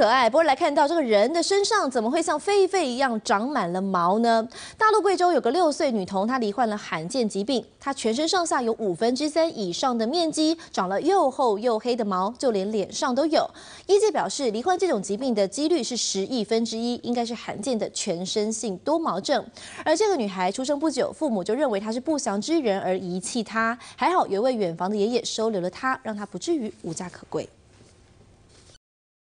可爱，不过来看到这个人的身上怎么会像狒狒一样长满了毛呢？大陆贵州有个六岁女童，她罹患了罕见疾病，她全身上下有五分之三以上的面积长了又厚又黑的毛，就连脸上都有。医界表示，罹患这种疾病的几率是十亿分之一，应该是罕见的全身性多毛症。而这个女孩出生不久，父母就认为她是不祥之人而遗弃她，还好有一位远房的爷爷收留了她，让她不至于无家可归。